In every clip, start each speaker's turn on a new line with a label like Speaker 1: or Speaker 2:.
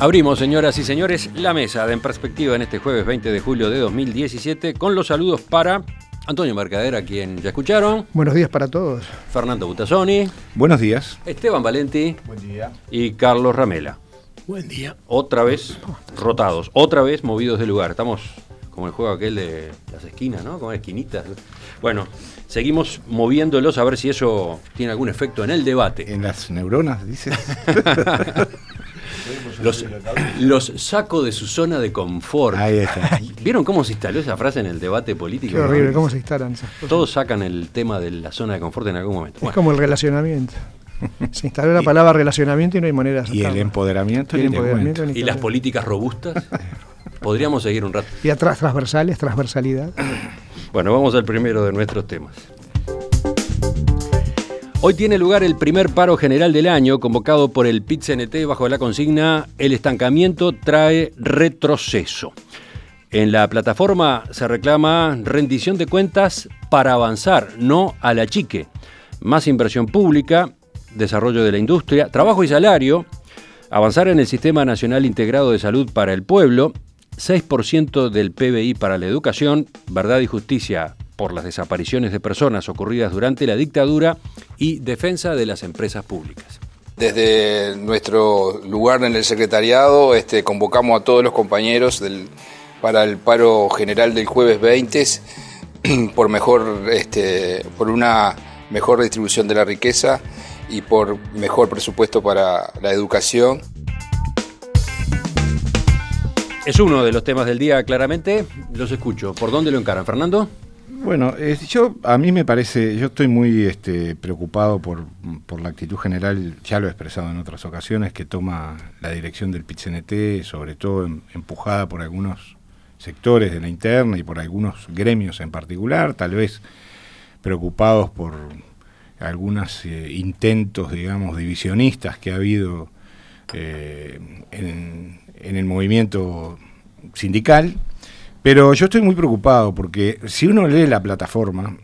Speaker 1: Abrimos, señoras y señores, la mesa de En Perspectiva en este jueves 20 de julio de 2017 con los saludos para Antonio Mercadera, a quien ya escucharon.
Speaker 2: Buenos días
Speaker 3: para todos.
Speaker 1: Fernando Butazzoni. Buenos días. Esteban Valenti. Buen día. Y Carlos Ramela. Buen día. Otra vez rotados, otra vez movidos de lugar. Estamos como el juego aquel de las esquinas, ¿no? Como esquinitas. Bueno, seguimos moviéndolos a ver si eso tiene algún efecto en el debate. En las neuronas, dice. Los, los, saco de su zona de confort. Ahí está. ¿Vieron cómo se instaló esa frase en el debate político? Qué horrible, cómo se instalan Todos sacan el tema de la zona de confort en algún momento. Es
Speaker 2: como el relacionamiento. Se instaló la palabra relacionamiento y no hay manera y, el
Speaker 1: empoderamiento y las políticas robustas. Podríamos seguir un rato.
Speaker 2: Y atrás, transversales, transversalidad.
Speaker 1: Bueno, vamos al primero de nuestros temas. Hoy tiene lugar el primer paro general del año convocado por el pit -CNT bajo la consigna El estancamiento trae retroceso. En la plataforma se reclama rendición de cuentas para avanzar, no a la chique. Más inversión pública, desarrollo de la industria, trabajo y salario, avanzar en el Sistema Nacional Integrado de Salud para el Pueblo, 6% del PBI para la educación, verdad y justicia por las desapariciones de personas ocurridas durante la dictadura y defensa de las empresas públicas.
Speaker 3: Desde nuestro
Speaker 1: lugar en el secretariado este, convocamos a todos los compañeros para el paro general del jueves 20 por, mejor, este, por una mejor distribución de la riqueza y por mejor presupuesto para la educación. Es uno de los temas del día, claramente. Los escucho. ¿Por dónde lo encaran, Fernando?
Speaker 3: Bueno, eh, yo a mí me parece, yo estoy muy este, preocupado por, por, la actitud general, ya lo he expresado en otras ocasiones, que toma la dirección del pit sobre todo em, empujada por algunos sectores de la interna y por algunos gremios en particular, tal vez preocupados por algunos eh, intentos, digamos, divisionistas que ha habido eh, en el movimiento sindical pero yo estoy muy preocupado porque si uno lee la plataforma,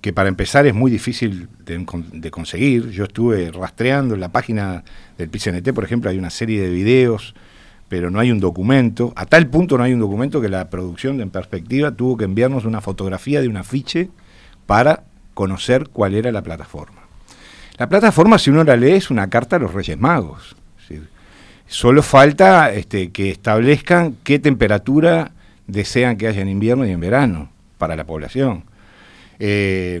Speaker 3: que para empezar es muy difícil de, conseguir, yo estuve rastreando en la página del PCNT, por ejemplo, hay una serie de videos, pero no hay un documento, a tal punto no hay un documento que la producción de En Perspectiva tuvo que enviarnos una fotografía de un afiche para conocer cuál era la plataforma. La plataforma, si uno la lee, es una carta a los Reyes Magos. solo falta este, que establezcan qué temperatura desean que haya en invierno y en verano para la población. Eh,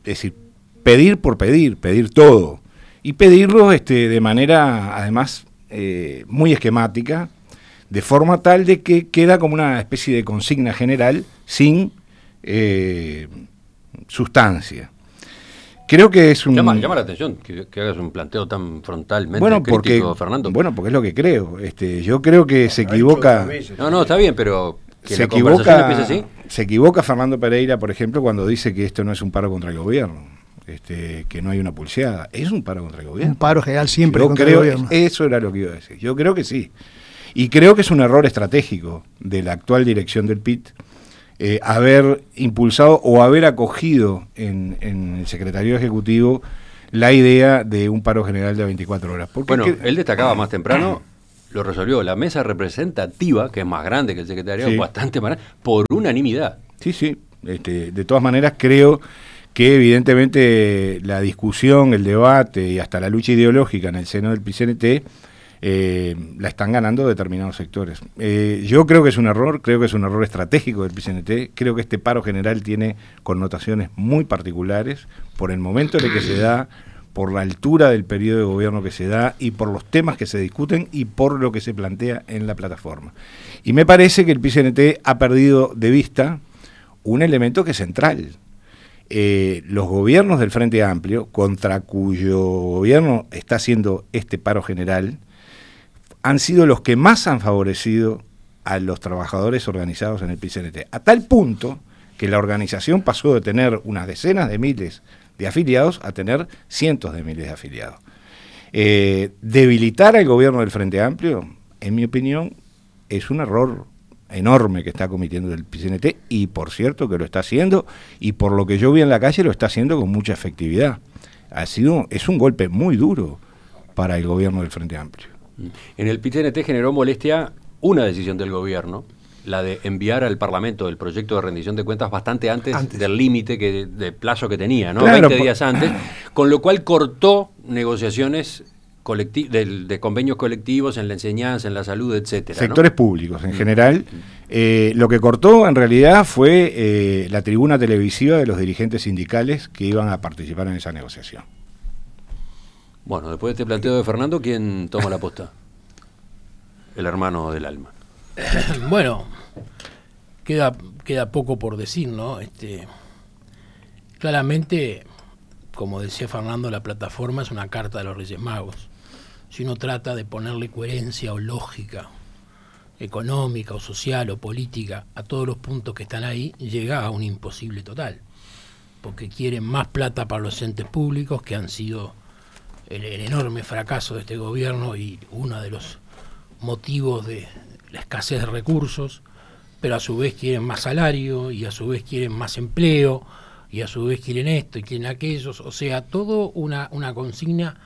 Speaker 3: es decir, pedir por pedir, pedir todo. Y pedirlo este, de manera, además, eh, muy esquemática, de forma tal de que queda como una especie de consigna general sin eh, sustancia. Creo que es un... Llama, llama la
Speaker 1: atención que, hagas un planteo tan frontalmente bueno, porque, Fernando.
Speaker 3: Bueno, porque es lo que creo. Este, yo creo que se equivoca...
Speaker 1: No, no, está bien, pero se, equivoca,
Speaker 3: se equivoca Fernando Pereira, por ejemplo, cuando dice que esto no es un paro contra el gobierno. Este, que no hay una pulseada. Es un paro contra el gobierno. Un paro general siempre contra el gobierno. Eso era lo que iba a decir. Yo creo que sí. Y creo que es un error estratégico de la actual dirección del PIT eh, haber impulsado o haber acogido en, el secretario ejecutivo la idea de un paro general de 24 horas. bueno,
Speaker 1: él destacaba más temprano lo resolvió la mesa representativa, que es más grande que el secretario, bastante más por unanimidad.
Speaker 3: Sí, sí. Este, de todas maneras, creo que evidentemente la discusión, el debate y hasta la lucha ideológica en el seno del PCNT eh, la están ganando determinados sectores. Eh, yo creo que es un error, creo que es un error estratégico del PCNT, creo que este paro general tiene connotaciones muy particulares por el momento en el que se da, por la altura del periodo de gobierno que se da y por los temas que se discuten y por lo que se plantea en la plataforma. Y me parece que el PCNT ha perdido de vista un elemento que es central. Eh, los gobiernos del Frente Amplio, contra cuyo gobierno está haciendo este paro general, han sido los que más han favorecido a los trabajadores organizados en el PCNT. A tal punto que la organización pasó de tener unas decenas de miles de afiliados a tener cientos de miles de afiliados. Eh, debilitar al gobierno del Frente Amplio, en mi opinión, es un error enorme que está cometiendo el PCNT y por cierto que lo está haciendo y por lo que yo vi en la calle lo está haciendo con mucha efectividad. Ha sido, es un golpe muy duro para el gobierno del Frente Amplio.
Speaker 1: En el PCNT generó molestia una decisión del gobierno, la de enviar al Parlamento el proyecto de rendición de cuentas bastante antes, del límite que, de plazo que tenía, ¿no? 20 días antes, con lo cual cortó negociaciones de, convenios colectivos en la enseñanza, en la salud, etcétera. Sectores
Speaker 3: públicos en mm. general. Eh, lo que cortó en realidad fue eh, la tribuna televisiva de los dirigentes sindicales que iban a
Speaker 1: participar en esa negociación. Bueno, después de este planteo de Fernando, ¿quién toma la posta? El hermano del alma. Bueno,
Speaker 4: queda, queda poco por decir, ¿no? Este, claramente, como decía Fernando, la plataforma es una carta de los Reyes Magos. Si uno trata de ponerle coherencia o lógica económica o social o política a todos los puntos que están ahí, llega a un imposible total, porque quieren más plata para los entes públicos, que han sido el enorme fracaso de este gobierno y uno de los motivos de la escasez de recursos, pero a su vez quieren más salario y a su vez quieren más empleo y a su vez quieren esto y quieren aquello. O sea, todo una, consigna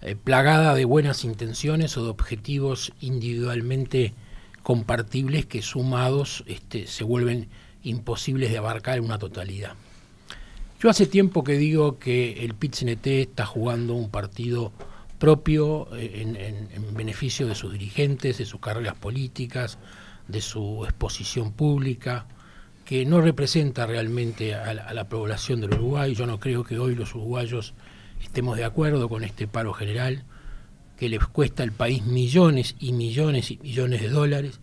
Speaker 4: eh, plagada de buenas intenciones o de objetivos individualmente compartibles que sumados este, se vuelven imposibles de abarcar en una totalidad. Yo hace tiempo que digo que el pit está jugando un partido propio eh, en beneficio de sus dirigentes, de sus carreras políticas, de su exposición pública, que no representa realmente a la, población del Uruguay. Yo no creo que hoy los uruguayos estemos de acuerdo con este paro general, que les cuesta al país millones y millones y millones de dólares.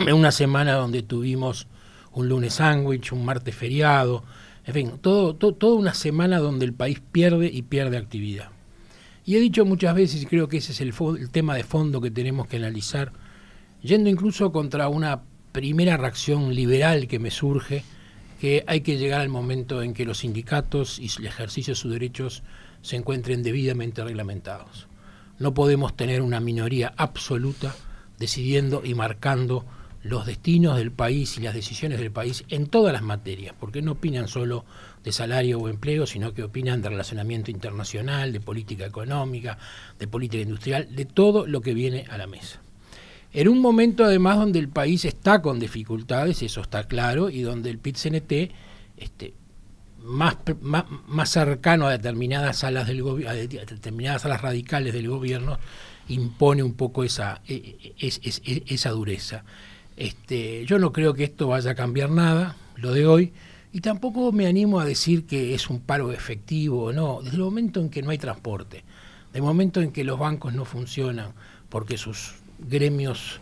Speaker 4: en una semana donde tuvimos un lunes sándwich, un martes feriado, en fin, todo, toda una semana donde el país pierde y pierde actividad. Y he dicho muchas veces, y creo que ese es el tema de fondo que tenemos que analizar, yendo incluso contra una primera reacción liberal que me surge, que hay que llegar al momento en que los sindicatos y el ejercicio de sus derechos se encuentren debidamente reglamentados. No podemos tener una minoría absoluta decidiendo y marcando los destinos del país y las decisiones del país en todas las materias, porque no opinan solo de salario o empleo, sino que opinan de relacionamiento internacional, de política económica, de política industrial, de todo lo que viene a la mesa. En un momento además donde el país está con dificultades, eso está claro, y donde el PIT-CNT, este, más, más, cercano a determinadas salas del determinadas radicales del gobierno, impone un poco esa, e, e, e, esa dureza. Este, yo no creo que esto vaya a cambiar nada, lo de hoy, y tampoco me animo a decir que es un paro efectivo o no, desde el momento en que no hay transporte, desde el momento en que los bancos no funcionan porque sus gremios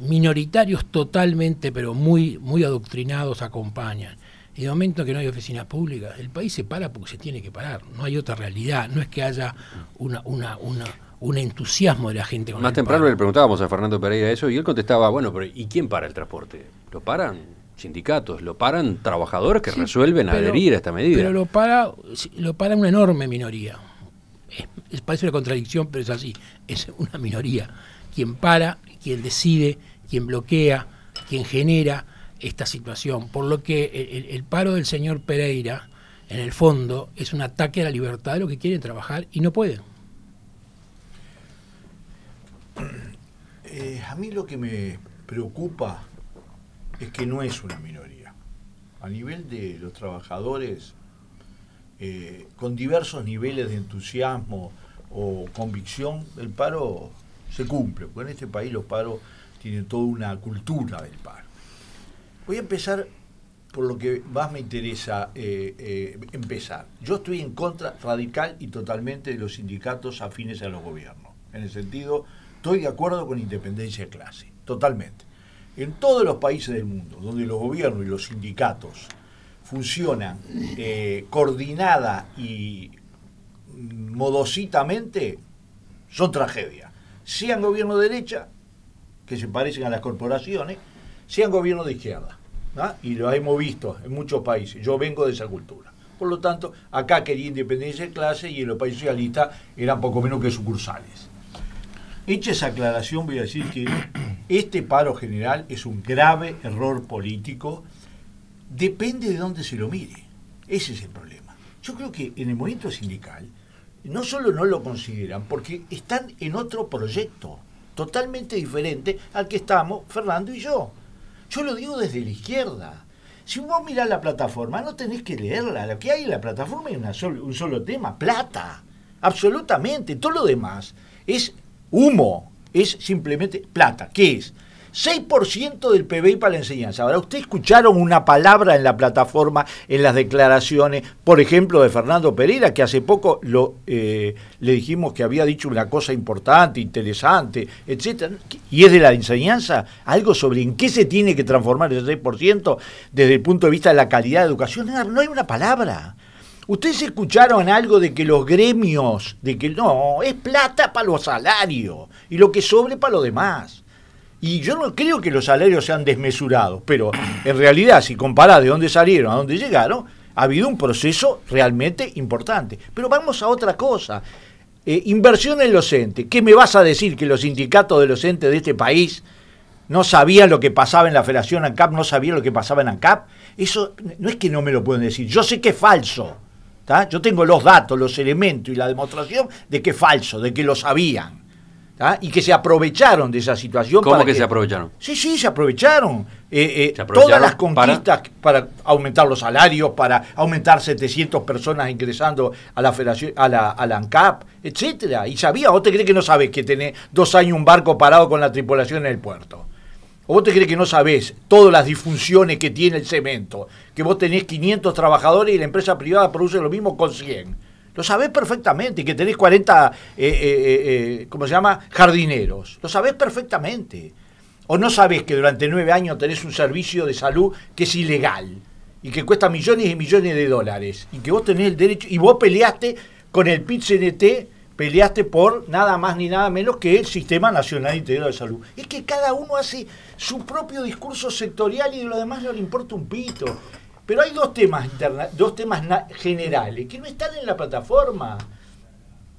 Speaker 4: minoritarios totalmente, pero muy, muy adoctrinados, acompañan. Y de momento que no hay oficinas públicas, el país se para porque se tiene que parar. No hay otra realidad. No es que haya una, una, una un entusiasmo de
Speaker 1: la gente. Con Más temprano le preguntábamos a Fernando Pereira eso y él contestaba, bueno, pero ¿y quién para el transporte? ¿Lo paran? sindicatos, lo paran trabajadores que resuelven adherir a esta medida. Pero lo
Speaker 4: para, lo para una enorme minoría. es, parece una contradicción, pero es así, es una minoría quien para, quien decide, quien bloquea, quien genera esta situación. Por lo que el, paro del señor Pereira, en el fondo, es un ataque a la libertad de los que quieren trabajar y no pueden.
Speaker 5: Eh, a mí lo que me preocupa es que no es una minoría. A nivel de los trabajadores, eh, con diversos niveles de entusiasmo o convicción, el paro se cumple. Porque en este país los paros tienen toda una cultura del paro. Voy a empezar por lo que más me interesa eh, eh, empezar. Yo estoy en contra radical y totalmente de los sindicatos afines a los gobiernos. En el sentido, estoy de acuerdo con independencia de clase, totalmente. En todos los países del mundo, donde los gobiernos y los sindicatos funcionan eh, coordinada y modositamente, son tragedias sean gobierno de derecha, que se parecen a las corporaciones, sean gobierno de izquierda. Y lo hemos visto en muchos países. Yo vengo de esa cultura. Por lo tanto, acá quería independencia de clase y en los países socialistas eran poco menos que sucursales. Hecha esa aclaración, voy a decir que este paro general es un grave error político. Depende de dónde se lo mire. Ese es el problema. Yo creo que en el movimiento sindical no solo no lo consideran, porque están en otro proyecto totalmente diferente al que estamos Fernando y yo. Yo lo digo desde la izquierda. Si vos mirás la plataforma, no tenés que leerla. Lo que hay en la plataforma es un solo tema, plata. Absolutamente. Todo lo demás es humo. Es simplemente plata. ¿Qué es? 6% del PBI para la enseñanza. Ahora, ¿ustedes escucharon una palabra en la plataforma, en las declaraciones, por ejemplo, de Fernando Pereira, que hace poco eh, le dijimos que había dicho una cosa importante, interesante, etcétera, y es de la enseñanza? Algo sobre en qué se tiene que transformar ese 6% desde el punto de vista de la calidad de educación. No hay una palabra. ¿Ustedes escucharon algo de que los gremios, de que no, es plata para los salarios y lo que sobre para lo demás? Y yo no creo que los salarios sean desmesurados, pero en realidad, si comparás de dónde salieron a dónde llegaron, ha habido un proceso realmente importante. Pero vamos a otra cosa. Eh, inversión en los entes. ¿Qué me vas a decir que los sindicatos de los entes de este país no sabían lo que pasaba en la Federación ANCAP, no sabían lo que pasaba en ANCAP? Eso no es que no me lo pueden decir. Yo sé que es falso. Yo tengo los datos, los elementos y la demostración de que es falso, de que lo sabían. ¿Ah? y que se aprovecharon de esa situación. ¿Cómo que, se aprovecharon? Sí, sí, se aprovecharon. Eh, eh, todas las conquistas para... aumentar los salarios, para aumentar 700 personas ingresando a la federación, a la, ANCAP, etcétera. Y sabía, ¿vos te crees que no sabes que tenés dos años un barco parado con la tripulación en el puerto? ¿O vos te crees que no sabés todas las disfunciones que tiene el cemento? Que vos tenés 500 trabajadores y la empresa privada produce lo mismo con 100 lo sabés perfectamente que tenés 40, eh, eh, eh, ¿cómo se llama? Jardineros. Lo sabés perfectamente. O no sabés que durante nueve años tenés un servicio de salud que es ilegal y que cuesta millones y millones de dólares y que vos tenés el derecho y vos peleaste con el pit -CNT, peleaste por nada más ni nada menos que el Sistema Nacional Interior de Salud. Es que cada uno hace su propio discurso sectorial y de lo demás no le importa un pito. Pero hay dos temas, dos temas generales que no están en la plataforma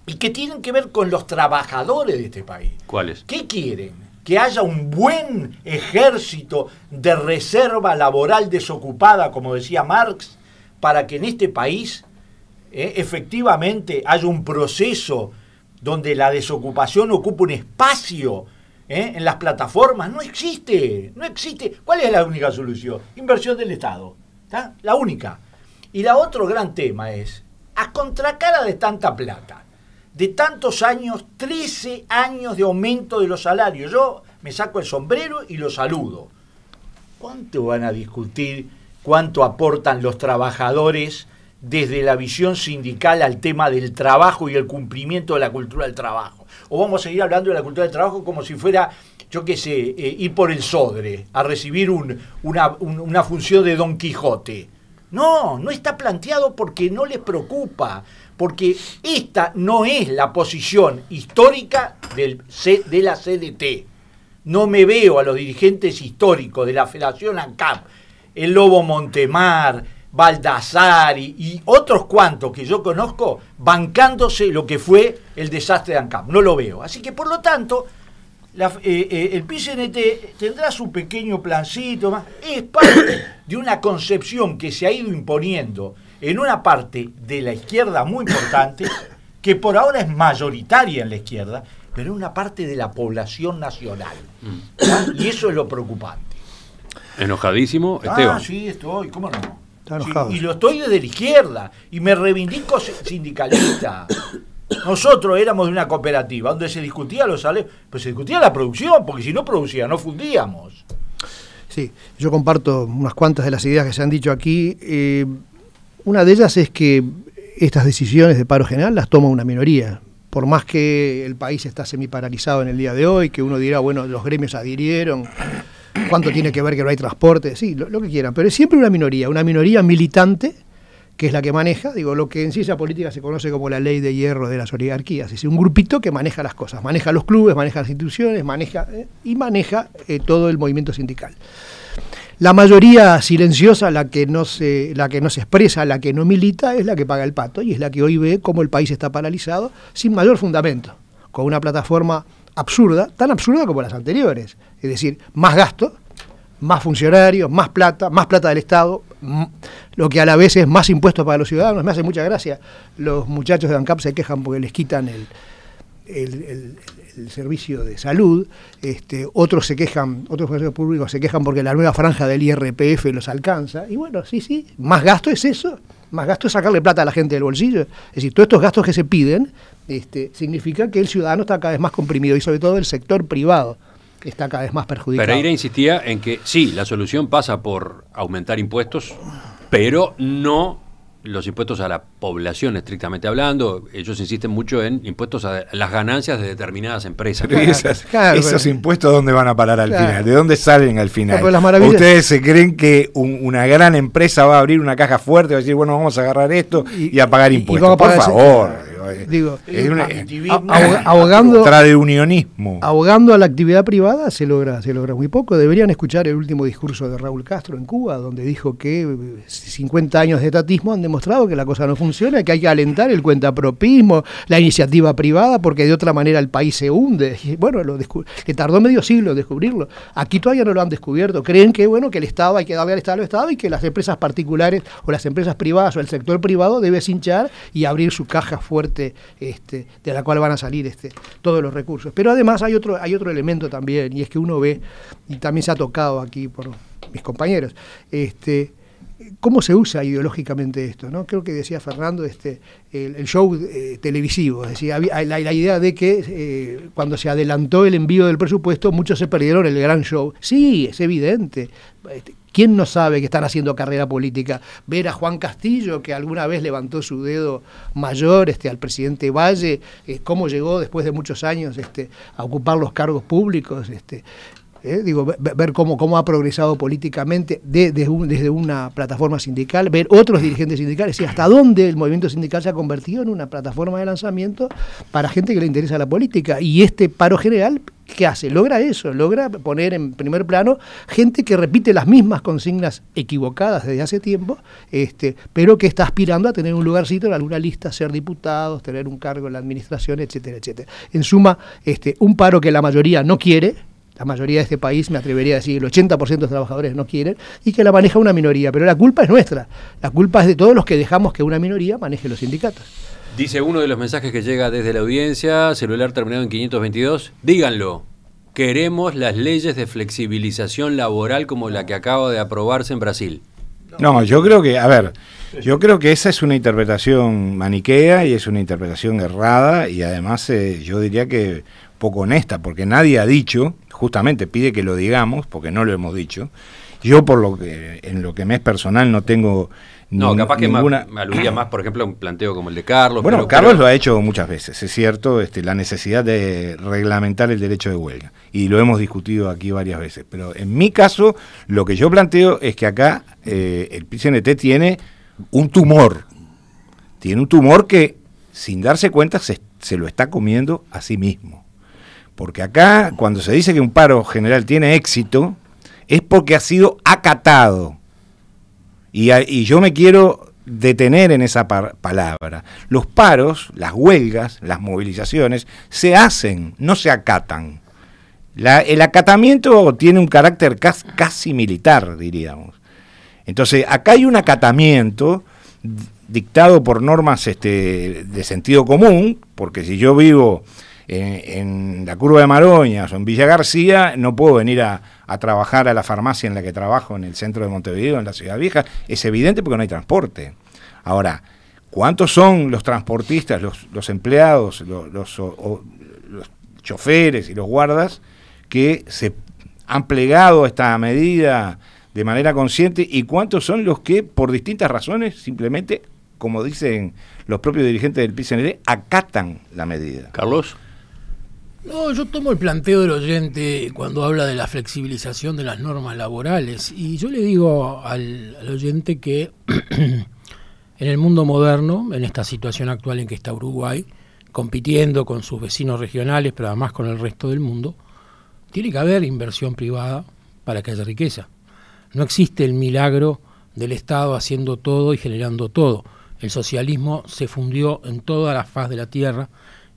Speaker 5: y que tienen que ver con los trabajadores de este país.
Speaker 1: ¿Cuáles? ¿Qué
Speaker 5: quieren? Que haya un buen ejército de reserva laboral desocupada, como decía Marx, para que en este país eh, efectivamente haya un proceso donde la desocupación ocupe un espacio eh, en las plataformas. No existe, no existe. ¿Cuál es la única solución? Inversión del Estado. La única. Y la otro gran tema es, a contracara de tanta plata, de tantos años, 13 años de aumento de los salarios. Yo me saco el sombrero y lo saludo. ¿Cuánto van a discutir cuánto aportan los trabajadores desde la visión sindical al tema del trabajo y el cumplimiento de la cultura del trabajo. O vamos a seguir hablando de la cultura del trabajo como si fuera, yo qué sé, eh, ir por el sodre a recibir una, función de Don Quijote. No, no está planteado porque no les preocupa, porque esta no es la posición histórica del, de la CDT. No me veo a los dirigentes históricos de la Federación ANCAP, el Lobo Montemar, Baldassari y otros cuantos que yo conozco bancándose lo que fue el desastre de ANCAP. No lo veo. Así que, por lo tanto, eh, eh, el PCNT tendrá su pequeño plancito. Más. Es parte de una concepción que se ha ido imponiendo en una parte de la izquierda muy importante, que por ahora es mayoritaria en la izquierda, pero en una parte de la población nacional. Mm. Y eso es lo preocupante.
Speaker 1: Enojadísimo, ah, Esteban. Ah,
Speaker 5: sí, estoy, ¿cómo no? y lo estoy desde la izquierda. Y me reivindico sindicalista. Nosotros éramos de una cooperativa donde se discutía los salarios, pues se discutía la producción, porque si no producía, no fundíamos.
Speaker 2: Sí, yo comparto unas cuantas de las ideas que se han dicho aquí. Eh, una de ellas es que estas decisiones de paro general las toma una minoría. Por más que el país está semiparalizado en el día de hoy, que uno dirá, bueno, los gremios adhirieron, cuánto tiene que ver que no hay transporte, sí, lo, que quieran, pero es siempre una minoría, una minoría militante que es la que maneja, digo, lo que en ciencia política se conoce como la ley de hierro de las oligarquías, es un grupito que maneja las cosas, maneja los clubes, maneja las instituciones, maneja eh, y maneja eh, todo el movimiento sindical. La mayoría silenciosa, la que, la que no se expresa, la que no milita, es la que paga el pato y es la que hoy ve cómo el país está paralizado sin mayor fundamento, con una plataforma absurda, tan absurda como las anteriores es decir, más gasto, más funcionarios, más plata, más plata del Estado, lo que a la vez es más impuestos para los ciudadanos. Me hace mucha gracia. Los muchachos de ANCAP se quejan porque les quitan el, servicio de salud. Este, otros se quejan, otros funcionarios públicos se quejan porque la nueva franja del IRPF los alcanza. Y bueno, sí, sí, más gasto es eso. Más gasto es sacarle plata a la gente del bolsillo. Es decir, todos estos gastos que se piden este, significa que el ciudadano está cada vez más comprimido y sobre todo el sector privado está cada vez más perjudicado. Pereira
Speaker 1: insistía en que sí, la solución pasa por aumentar impuestos, pero no los impuestos a la población, estrictamente hablando. Ellos insisten mucho en impuestos a las ganancias de determinadas empresas. ¿Esos
Speaker 3: impuestos dónde van a parar al final? ¿De dónde salen al final? ¿Ustedes se creen que una gran empresa va a abrir una caja fuerte, va a decir, bueno, vamos a agarrar esto y, a pagar impuestos? Por favor. Digo, ahogando unionismo.
Speaker 2: a la actividad privada se logra, se logra muy poco. Deberían escuchar el último discurso de Raúl Castro en Cuba, donde dijo que 50 eh, años de estatismo han demostrado que la cosa no funciona, que hay que alentar el cuentapropismo, la iniciativa privada, porque de otra manera el país se hunde. bueno, lo que tardó medio siglo descubrirlo. Aquí todavía no lo han descubierto. Creen que bueno, que el Estado hay que darle al Estado al Estado y que las empresas particulares o las empresas privadas o el sector privado debe hinchar y abrir su caja fuerte este, de la cual van a salir este, todos los recursos. Pero además hay otro, hay otro elemento también, y es que uno ve, y también se ha tocado aquí por mis compañeros, este, cómo se usa ideológicamente esto, ¿no? Creo que decía Fernando este el, show eh, televisivo, es decir, la, idea de que eh, cuando se adelantó el envío del presupuesto, muchos se perdieron el gran show. Sí, es evidente. Este, ¿Quién no sabe que están haciendo carrera política? Ver a Juan Castillo, que alguna vez levantó su dedo mayor este, al presidente Valle, eh, cómo llegó después de muchos años este, a ocupar los cargos públicos. Este, ¿eh? digo, ver cómo, cómo ha progresado políticamente desde una plataforma sindical, ver otros dirigentes sindicales y hasta dónde el movimiento sindical se ha convertido en una plataforma de lanzamiento para gente que le interesa la política. Y este paro general, ¿qué hace? Logra eso, logra poner en primer plano gente que repite las mismas consignas equivocadas desde hace tiempo, este, pero que está aspirando a tener un lugarcito en alguna lista, ser diputados, tener un cargo en la administración, etcétera, etcétera. En suma, este, un paro que la mayoría no quiere la mayoría de este país, me atrevería a decir, el 80% de los trabajadores no quieren, y que la maneja una minoría. Pero la culpa es nuestra, la culpa es de todos los que dejamos que una minoría maneje los sindicatos.
Speaker 1: Dice uno de los mensajes que llega desde la audiencia, celular terminado en 522, díganlo. Queremos las leyes de flexibilización laboral como la que acaba de aprobarse en Brasil.
Speaker 3: No, yo creo que, a ver, yo creo que esa es una interpretación maniquea y es una interpretación errada y además eh, yo diría que poco honesta, porque nadie ha dicho, justamente pide que lo digamos, porque no lo hemos dicho. Yo por lo que en lo que me es personal no tengo no, capaz que me aludía
Speaker 1: más, por ejemplo, a un planteo como el de Carlos. Bueno, Carlos lo ha hecho
Speaker 3: muchas veces, es cierto, este, la necesidad de reglamentar el derecho de huelga. Y lo hemos discutido aquí varias veces. Pero en mi caso, lo que yo planteo es que acá eh, el PCNT tiene un tumor. Tiene un tumor que, sin darse cuenta, se, se lo está comiendo a sí mismo. Porque acá, cuando se dice que un paro general tiene éxito, es porque ha sido acatado. Y, yo me quiero detener en esa palabra. Los paros, las huelgas, las movilizaciones, se hacen, no se acatan. el acatamiento tiene un carácter casi, militar, diríamos. Entonces, acá hay un acatamiento dictado por normas este, de sentido común, porque si yo vivo en, la curva de Maroñas o en Villa García, no puedo venir a, trabajar a la farmacia en la que trabajo en el centro de Montevideo, en la Ciudad Vieja. Es evidente porque no hay transporte. Ahora, ¿cuántos son los transportistas, los, empleados, los, choferes y los guardas que se han plegado a esta medida de manera consciente y cuántos son los que por distintas razones simplemente, como dicen los propios dirigentes del PCND, acatan la medida. Carlos.
Speaker 4: No, yo tomo el planteo del oyente cuando habla de la flexibilización de las normas laborales y yo le digo al, al oyente que en el mundo moderno, en esta situación actual en que está Uruguay, compitiendo con sus vecinos regionales, pero además con el resto del mundo, tiene que haber inversión privada para que haya riqueza. No existe el milagro del Estado haciendo todo y generando todo. El socialismo se fundió en toda la faz de la tierra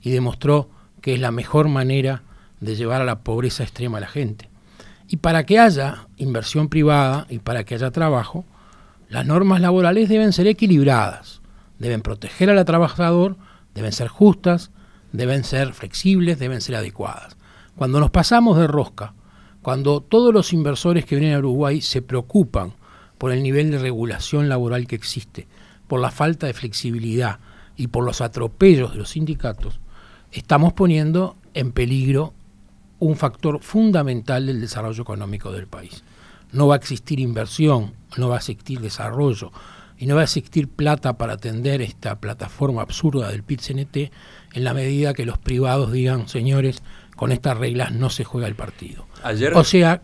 Speaker 4: y demostró que es la mejor manera de llevar a la pobreza extrema a la gente. Y para que haya inversión privada y para que haya trabajo, las normas laborales deben ser equilibradas, deben proteger al trabajador, deben ser justas, deben ser flexibles, deben ser adecuadas. Cuando nos pasamos de rosca, cuando todos los inversores que vienen a Uruguay se preocupan por el nivel de regulación laboral que existe, por la falta de flexibilidad y por los atropellos de los sindicatos, estamos poniendo en peligro un factor fundamental del desarrollo económico del país. No va a existir inversión, no va a existir desarrollo y no va a existir plata para atender esta plataforma absurda del PIT-CNT en la medida que los privados digan, señores, con estas reglas no se juega el partido.
Speaker 1: Ayer, o sea,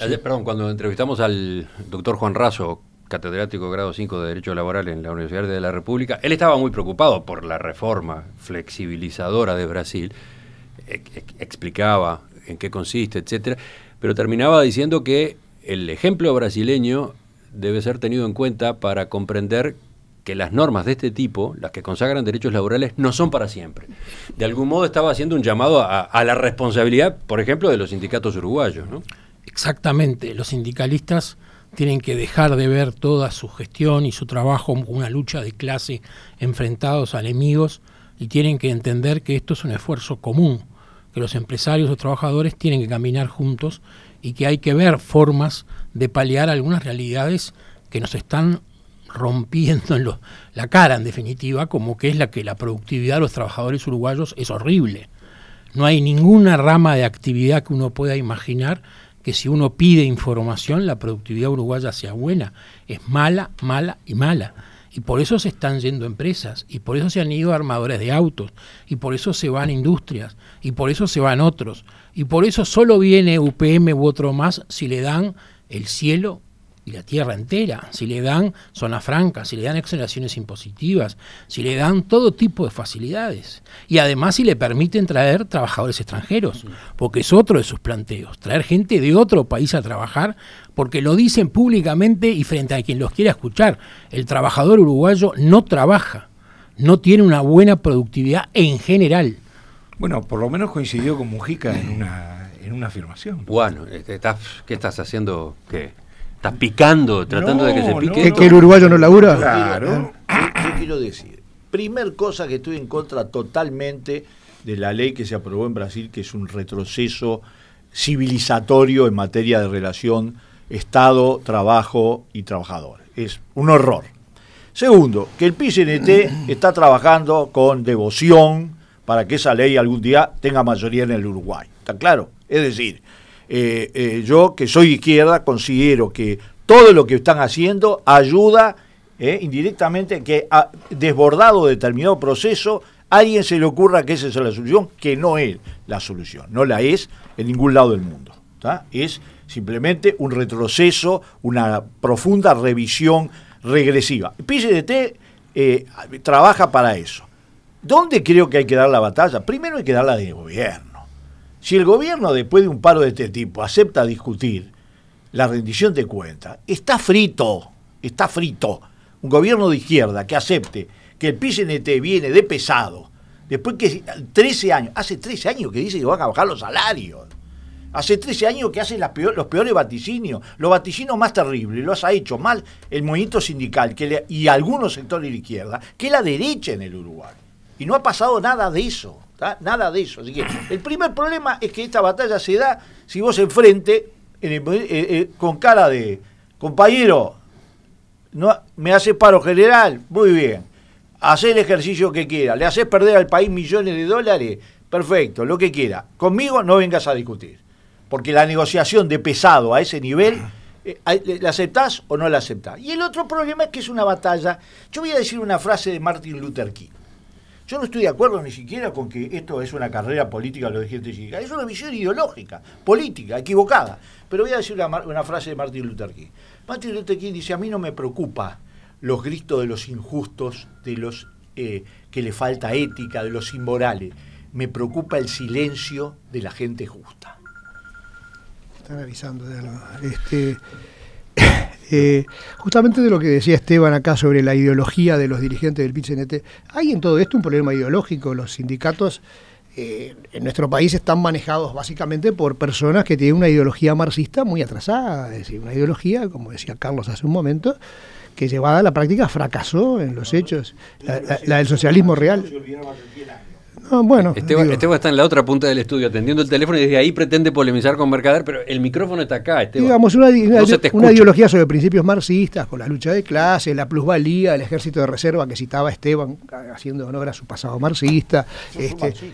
Speaker 1: ayer, perdón, cuando entrevistamos al doctor Juan Razo, catedrático grado 5 de Derecho Laboral en la Universidad de la República, él estaba muy preocupado por la reforma flexibilizadora de Brasil, explicaba en qué consiste, etcétera, pero terminaba diciendo que el ejemplo brasileño debe ser tenido en cuenta para comprender que las normas de este tipo, las que consagran derechos laborales, no son para siempre. De algún modo estaba haciendo un llamado a, la responsabilidad, por ejemplo, de los sindicatos uruguayos.
Speaker 4: Exactamente, los sindicalistas tienen que dejar de ver toda su gestión y su trabajo como una lucha de clase enfrentados a enemigos y tienen que entender que esto es un esfuerzo común, que los empresarios, los trabajadores tienen que caminar juntos y que hay que ver formas de paliar algunas realidades que nos están rompiendo en la cara, en definitiva, como que es la que la productividad de los trabajadores uruguayos es horrible. No hay ninguna rama de actividad que uno pueda imaginar que si uno pide información, la productividad uruguaya sea buena. Es mala, mala y mala. Y por eso se están yendo empresas, y por eso se han ido armadores de autos, y por eso se van industrias, y por eso se van otros, y por eso solo viene UPM u otro más si le dan el cielo la tierra entera, si le dan zonas francas, si le dan exoneraciones impositivas, si le dan todo tipo de facilidades. Y además si le permiten traer trabajadores extranjeros, porque es otro de sus planteos, traer gente de otro país a trabajar, porque lo dicen públicamente y frente a quien los quiera escuchar, el trabajador uruguayo no trabaja, no tiene una buena productividad en general. Bueno, por lo menos coincidió con Mujica en
Speaker 1: una, afirmación. Bueno, este, ¿qué estás haciendo? ¿Qué? Estás picando, tratando de que se pique. Es ¿Que el uruguayo no labura? Claro.
Speaker 5: quiero decir, primer cosa que estoy en contra totalmente de la ley que se aprobó en Brasil, que es un retroceso civilizatorio en materia de relación Estado, trabajo y trabajador. Es un horror. Segundo, que el PCNT está trabajando con devoción para que esa ley algún día tenga mayoría en el Uruguay. ¿Está claro? Es decir, eh, eh, yo que soy izquierda considero que todo lo que están haciendo ayuda indirectamente eh, indirectamente que ha desbordado determinado proceso, a alguien se le ocurra que esa es la solución, que no es la solución, no la es en ningún lado del mundo. Es simplemente un retroceso, una profunda revisión regresiva. PCDT trabaja para eso. ¿Dónde creo que hay que dar la batalla? Primero hay que darla de gobierno. Si el gobierno, después de un paro de este tipo, acepta discutir la rendición de cuentas, está frito, está frito. Un gobierno de izquierda que acepte que el PCNT viene de pesado, después que 13 años, hace 13 años que dice que van a bajar los salarios. Hace 13 años que hace los peores vaticinios, los vaticinios más terribles, los ha hecho mal el movimiento sindical y algunos sectores de la izquierda, que la derecha en el Uruguay. Y no ha pasado nada de eso. Nada de eso. Así el primer problema es que esta batalla se da si vos enfrente, eh, eh, con cara de compañero, no, me haces paro general, muy bien. Hace el ejercicio que quiera, le haces perder al país millones de dólares, perfecto, lo que quiera. Conmigo no vengas a discutir, porque la negociación de pesado a ese nivel, eh, ¿la aceptás o no la aceptás? Y el otro problema es que es una batalla. Yo voy a decir una frase de Martin Luther King. Yo no estoy de acuerdo ni siquiera con que esto es una carrera política lo de gente chica. Es una visión ideológica, política, equivocada. Pero voy a decir una, frase de Martin Luther King. Martin Luther King dice, a mí no me preocupa los gritos de los injustos, de los eh, que le falta ética, de los inmorales. Me preocupa el silencio de la gente justa.
Speaker 2: Están avisando de algo. Este, eh, justamente de lo que decía Esteban acá sobre la ideología de los dirigentes del PITCNT, hay en todo esto un problema ideológico. Los sindicatos eh, en nuestro país están manejados básicamente por personas que tienen una ideología marxista muy atrasada, es decir, una ideología, como decía Carlos hace un momento, que llevada a la práctica fracasó en los hechos, la del socialismo real. Ah, bueno, Esteban,
Speaker 1: está en la otra punta del estudio atendiendo el teléfono y desde ahí pretende polemizar con Mercader, pero el micrófono está acá, Digamos, una, ideología
Speaker 2: sobre principios marxistas, con la lucha de clase, la plusvalía, el ejército de reserva que citaba Esteban, haciendo honor a su pasado este, marxista.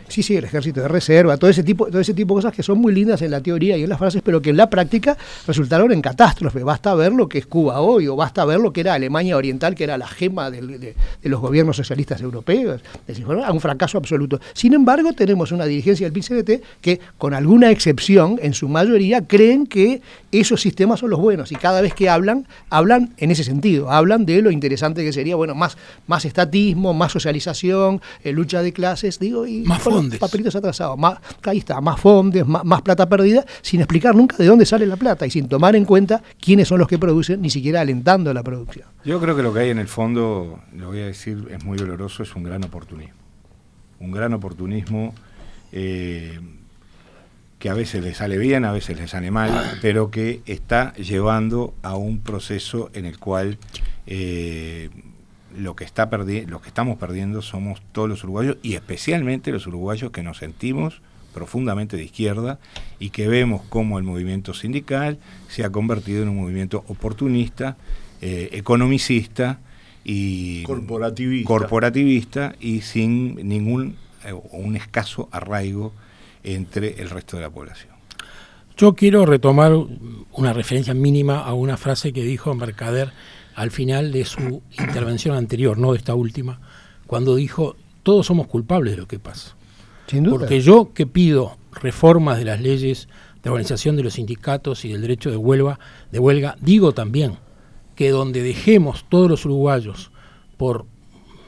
Speaker 2: sí, sí, el ejército de reserva, todo ese, tipo, todo ese tipo de cosas que son muy lindas en la teoría y en las frases, pero que en la práctica resultaron en catástrofe. Basta ver lo que es Cuba hoy, o basta ver lo que era Alemania Oriental, que era la gema de, los gobiernos socialistas europeos. Es decir, un fracaso absoluto. Sin embargo, tenemos una dirigencia del PCBT que, con alguna excepción, en su mayoría, creen que esos sistemas son los buenos y cada vez que hablan, hablan en ese sentido, hablan de lo interesante que sería, bueno, más, más estatismo, más socialización, eh, lucha de clases, digo, y más fondos. papelitos atrasados, más, ahí está, más fondos, más plata perdida, sin explicar nunca de dónde sale la plata y sin tomar en cuenta quiénes son los que producen, ni siquiera alentando la producción.
Speaker 3: Yo creo que lo que hay en el fondo, lo voy a decir, es muy doloroso, es un gran oportunismo un gran oportunismo eh, que a veces le sale bien, a veces les sale mal, pero que está llevando a un proceso en el cual eh, lo, que está que estamos perdiendo somos todos los uruguayos y especialmente los uruguayos que nos sentimos profundamente de izquierda y que vemos cómo el movimiento sindical se ha convertido en un movimiento oportunista, eh, economicista y corporativista. y sin ningún o eh, un escaso arraigo entre el resto de la población.
Speaker 4: Yo quiero retomar una referencia mínima a una frase que dijo Mercader al final de su intervención anterior, no de esta última, cuando dijo, todos somos culpables de lo que pasa. Sin duda. Porque yo que pido reformas de las leyes de organización de los sindicatos y del derecho de huelga, de huelga digo también que donde dejemos todos los uruguayos por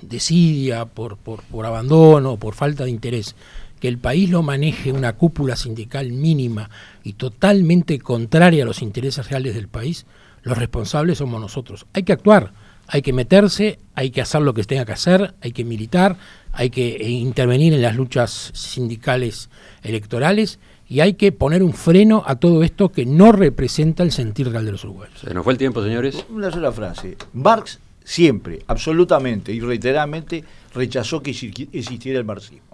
Speaker 4: desidia, por, abandono, por falta de interés, que el país lo maneje una cúpula sindical mínima y totalmente contraria a los intereses reales del país, los responsables somos nosotros. Hay que actuar, hay que meterse, hay que hacer lo que tenga que hacer, hay que militar, hay que eh, intervenir en las luchas sindicales electorales y hay que poner un freno a todo esto que no representa el sentir real de los uruguayos.
Speaker 1: Se nos fue el tiempo, señores.
Speaker 5: Una sola frase. Marx siempre, absolutamente y reiteradamente rechazó que existiera el marxismo.